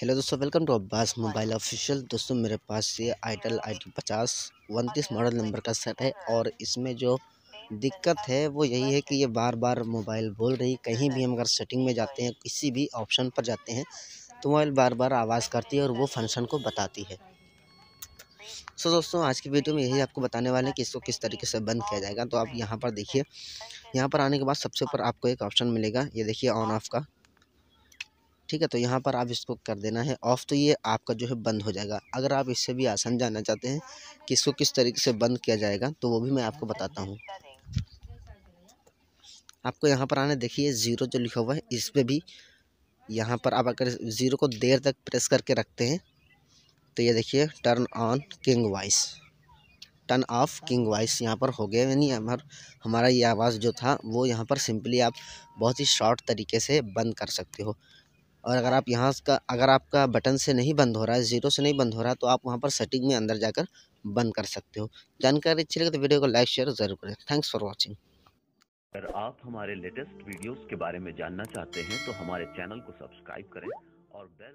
Hello दोस्तों welcome to Abbas mobile official दोस्तों मेरे पास ये आइटल आई टी पचास उनतीस मॉडल नंबर का सेट अच्छा। है और इसमें जो दिक्कत है वो यही है कि ये बार बार मोबाइल बोल रही कहीं भी हम अगर सेटिंग में जाते हैं किसी भी ऑप्शन पर जाते हैं तो मोबाइल बार बार आवाज़ करती है और वो फंक्शन को बताती है सो so, दोस्तों आज की वीडियो में यही आपको बताने वाले हैं कि इसको किस तरीके से बंद किया जाएगा तो आप यहाँ पर देखिए यहाँ पर आने के बाद सबसे ऊपर आपको एक ऑप्शन मिलेगा ये देखिए ऑन ऑफ का ठीक है तो यहाँ पर आप इसको कर देना है ऑफ़ तो ये आपका जो है बंद हो जाएगा अगर आप इससे भी आसान जानना चाहते हैं कि इसको किस तरीके से बंद किया जाएगा तो वो भी मैं आपको बताता हूँ आपको यहाँ पर आने देखिए ज़ीरो जो लिखा हुआ है इस पर भी यहाँ पर आप अगर ज़ीरो को देर तक प्रेस करके रखते हैं तो ये देखिए turn on king voice turn off king voice यहाँ पर हो गया यानी हमार हमारा ये आवाज़ जो था वो यहाँ पर सिंपली आप बहुत ही शॉर्ट तरीके से बंद कर सकते हो और अगर आप यहाँ का अगर आपका बटन से नहीं बंद हो रहा है ज़ीरो से नहीं बंद हो रहा है तो आप वहाँ पर सेटिंग में अंदर जाकर बंद कर सकते हो जानकारी अच्छी लगे तो वीडियो को लाइक शेयर ज़रूर करें थैंक्स फॉर वॉचिंग अगर आप हमारे लेटेस्ट वीडियोज़ के बारे में जानना चाहते हैं तो हमारे चैनल को सब्सक्राइब करें और बेल